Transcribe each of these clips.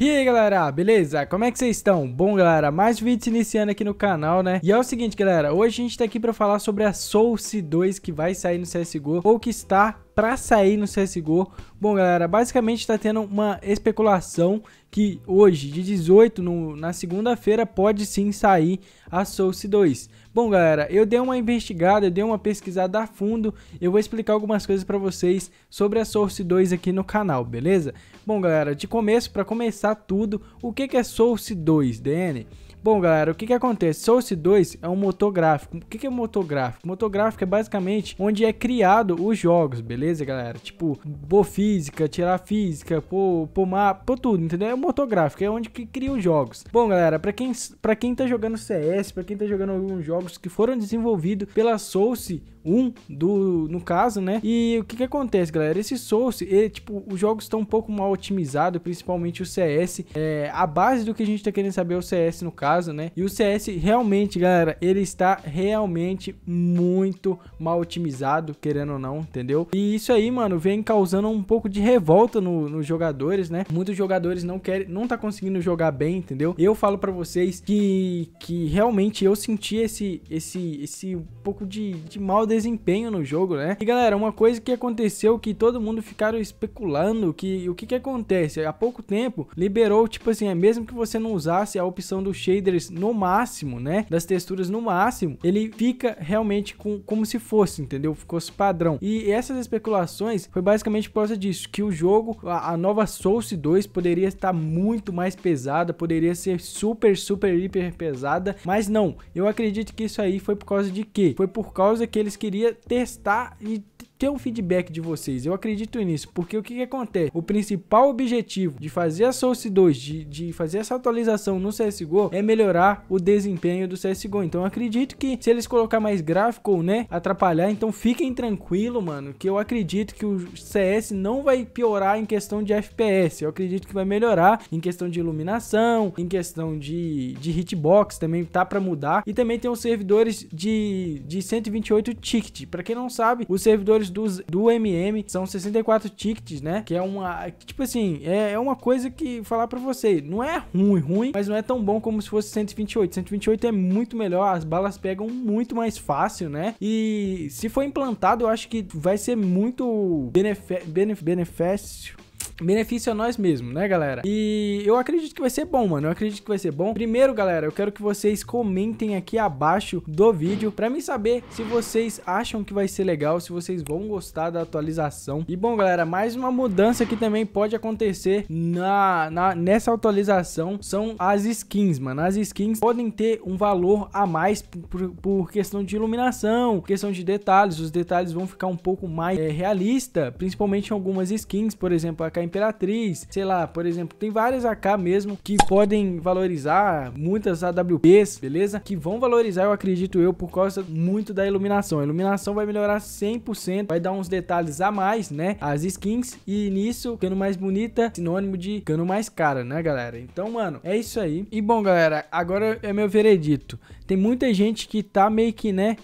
E aí galera, beleza? Como é que vocês estão? Bom galera, mais vídeos iniciando aqui no canal, né? E é o seguinte galera, hoje a gente tá aqui pra falar sobre a Source 2 que vai sair no CSGO ou que está para sair no CSGO. Bom, galera, basicamente está tendo uma especulação que hoje, de 18, no, na segunda-feira, pode sim sair a Source 2. Bom, galera, eu dei uma investigada, eu dei uma pesquisada a fundo, eu vou explicar algumas coisas para vocês sobre a Source 2 aqui no canal, beleza? Bom, galera, de começo, para começar tudo, o que, que é Source 2, DN? Bom, galera, o que que acontece? Source 2 é um motor gráfico. O que que é motor gráfico? Motor gráfico é basicamente onde é criado os jogos, beleza, galera? Tipo, pôr física, tirar física, pôr, pôr mapa, pôr tudo, entendeu? É motor gráfico, é onde que cria os jogos. Bom, galera, pra quem, pra quem tá jogando CS, pra quem tá jogando alguns jogos que foram desenvolvidos pela Source 1, do, no caso, né? E o que que acontece, galera? Esse Source, ele, tipo, os jogos estão um pouco mal otimizados, principalmente o CS. É, a base do que a gente tá querendo saber é o CS, no caso caso, né? E o CS realmente, galera, ele está realmente muito mal otimizado, querendo ou não, entendeu? E isso aí, mano, vem causando um pouco de revolta no, nos jogadores, né? Muitos jogadores não querem, não tá conseguindo jogar bem, entendeu? Eu falo para vocês que, que realmente eu senti esse, esse, esse um pouco de, de mau desempenho no jogo, né? E galera, uma coisa que aconteceu que todo mundo ficaram especulando que o que que acontece? Há pouco tempo liberou, tipo assim, é mesmo que você não usasse a opção do shade shaders no máximo, né? Das texturas no máximo, ele fica realmente com, como se fosse, entendeu? Ficou padrão. E essas especulações foi basicamente por causa disso, que o jogo, a, a nova Source 2 poderia estar muito mais pesada, poderia ser super, super, hiper pesada, mas não. Eu acredito que isso aí foi por causa de quê? Foi por causa que eles queriam testar e ter um feedback de vocês. Eu acredito nisso, porque o que, que acontece? O principal objetivo de fazer a Source 2, de, de fazer essa atualização no CSGO, é melhorar o desempenho do CSGO. Então eu acredito que se eles colocar mais gráfico, né, atrapalhar, então fiquem tranquilo, mano, que eu acredito que o CS não vai piorar em questão de FPS. Eu acredito que vai melhorar em questão de iluminação, em questão de, de hitbox também tá para mudar. E também tem os servidores de, de 128 ticket. Para quem não sabe, os servidores dos, do MM são 64 tickets, né? Que é uma. Tipo assim, é, é uma coisa que falar pra você. Não é ruim, ruim, mas não é tão bom como se fosse 128. 128 é muito melhor, as balas pegam muito mais fácil, né? E se for implantado, eu acho que vai ser muito benefício. Benef benefício benefício a nós mesmos, né, galera? E eu acredito que vai ser bom, mano. Eu acredito que vai ser bom. Primeiro, galera, eu quero que vocês comentem aqui abaixo do vídeo para mim saber se vocês acham que vai ser legal, se vocês vão gostar da atualização. E bom, galera, mais uma mudança que também pode acontecer na, na nessa atualização são as skins, mano. As skins podem ter um valor a mais por, por questão de iluminação, questão de detalhes. Os detalhes vão ficar um pouco mais é, realista, principalmente em algumas skins, por exemplo, a KM Imperatriz, sei lá, por exemplo, tem várias AK mesmo que podem valorizar, muitas AWPs, beleza? Que vão valorizar, eu acredito eu, por causa muito da iluminação. A iluminação vai melhorar 100%, vai dar uns detalhes a mais, né? As skins e nisso, cano mais bonita, sinônimo de cano mais cara, né, galera? Então, mano, é isso aí. E bom, galera, agora é meu veredito. Tem muita gente que tá meio que, né,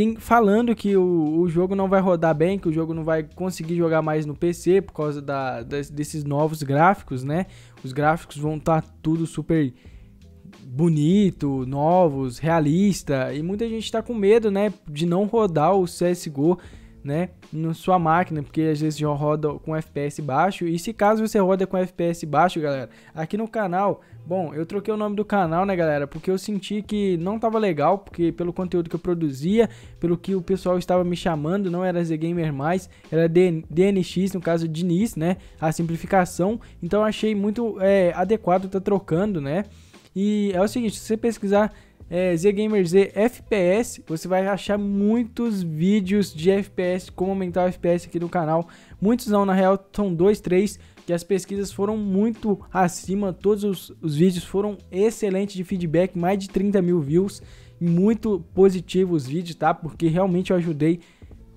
tem, falando que o, o jogo não vai rodar bem, que o jogo não vai conseguir jogar mais no PC por causa da, das, desses novos gráficos, né? Os gráficos vão estar tá tudo super bonito, novos, realista, e muita gente está com medo, né, de não rodar o CSGO né, na sua máquina, porque às vezes já roda com FPS baixo. E se caso você roda com FPS baixo, galera, aqui no canal, bom, eu troquei o nome do canal, né, galera, porque eu senti que não tava legal, porque pelo conteúdo que eu produzia, pelo que o pessoal estava me chamando, não era ZGamer mais, era DNX, no caso Diniz, né, a simplificação. Então achei muito é, adequado tá trocando, né? E é o seguinte, se você pesquisar é, ZGamerZ FPS, você vai achar muitos vídeos de FPS, como aumentar o FPS aqui no canal. Muitos não, na real são dois, três, que as pesquisas foram muito acima, todos os, os vídeos foram excelentes de feedback, mais de 30 mil views, muito positivos os vídeos, tá? Porque realmente eu ajudei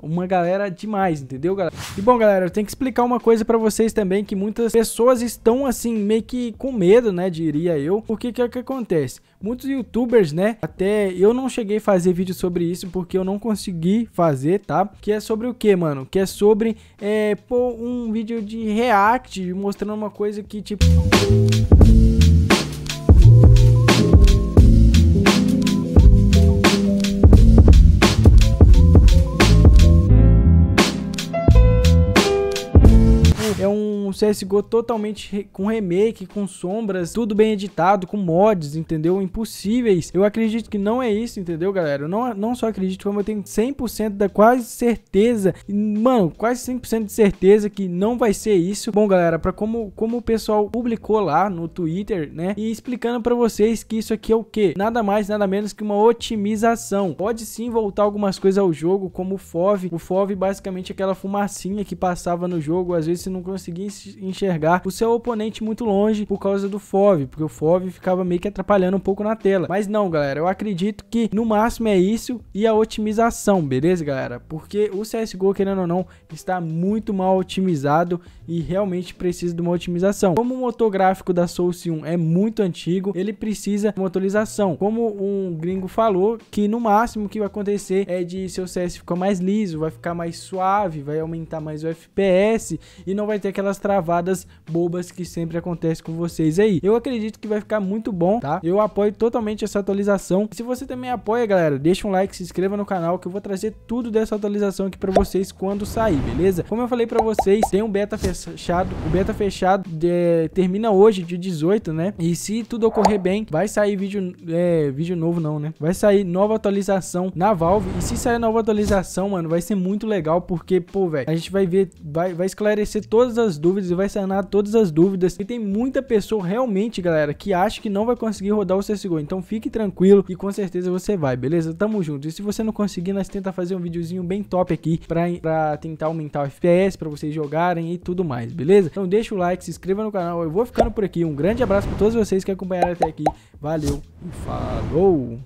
uma galera demais, entendeu, galera? E bom, galera, eu tenho que explicar uma coisa para vocês também, que muitas pessoas estão, assim, meio que com medo, né, diria eu, porque que é que acontece? Muitos youtubers, né, até eu não cheguei a fazer vídeo sobre isso, porque eu não consegui fazer, tá? Que é sobre o que, mano? Que é sobre, é, pô, um vídeo de react, mostrando uma coisa que, tipo... CSGO totalmente re com remake, com sombras, tudo bem editado, com mods, entendeu? Impossíveis. Eu acredito que não é isso, entendeu, galera? Eu não, não só acredito, como eu tenho 100% da quase certeza, mano, quase 100% de certeza que não vai ser isso. Bom, galera, para como, como o pessoal publicou lá no Twitter, né? E explicando para vocês que isso aqui é o que? Nada mais, nada menos que uma otimização. Pode sim voltar algumas coisas ao jogo, como o FOV. O FOV basicamente aquela fumacinha que passava no jogo, às vezes você não conseguia enxergar o seu oponente muito longe por causa do FOV, porque o FOV ficava meio que atrapalhando um pouco na tela. Mas não, galera, eu acredito que no máximo é isso e a otimização, beleza, galera? Porque o CSGO, querendo ou não, está muito mal otimizado e realmente precisa de uma otimização. Como o motor gráfico da Source 1 é muito antigo, ele precisa de uma atualização. Como um gringo falou, que no máximo que vai acontecer é de seu CS ficar mais liso, vai ficar mais suave, vai aumentar mais o FPS e não vai ter aquelas travadas bravadas bobas que sempre acontece com vocês aí. Eu acredito que vai ficar muito bom, tá? Eu apoio totalmente essa atualização. Se você também apoia, galera, deixa um like, se inscreva no canal que eu vou trazer tudo dessa atualização aqui para vocês quando sair, beleza? Como eu falei para vocês, tem um beta fechado. O beta fechado é, termina hoje, dia 18, né? E se tudo ocorrer bem, vai sair vídeo, é, vídeo novo não, né? Vai sair nova atualização na Valve. E se sair nova atualização, mano, vai ser muito legal porque, pô, velho, a gente vai ver, vai, vai esclarecer todas as dúvidas e vai sanar todas as dúvidas. E tem muita pessoa realmente, galera, que acha que não vai conseguir rodar o CSGO. Então fique tranquilo e com certeza você vai, beleza? Tamo junto. E se você não conseguir, nós tenta fazer um videozinho bem top aqui pra, pra tentar aumentar o FPS, pra vocês jogarem e tudo mais, beleza? Então deixa o like, se inscreva no canal. Eu vou ficando por aqui. Um grande abraço pra todos vocês que acompanharam até aqui. Valeu e falou!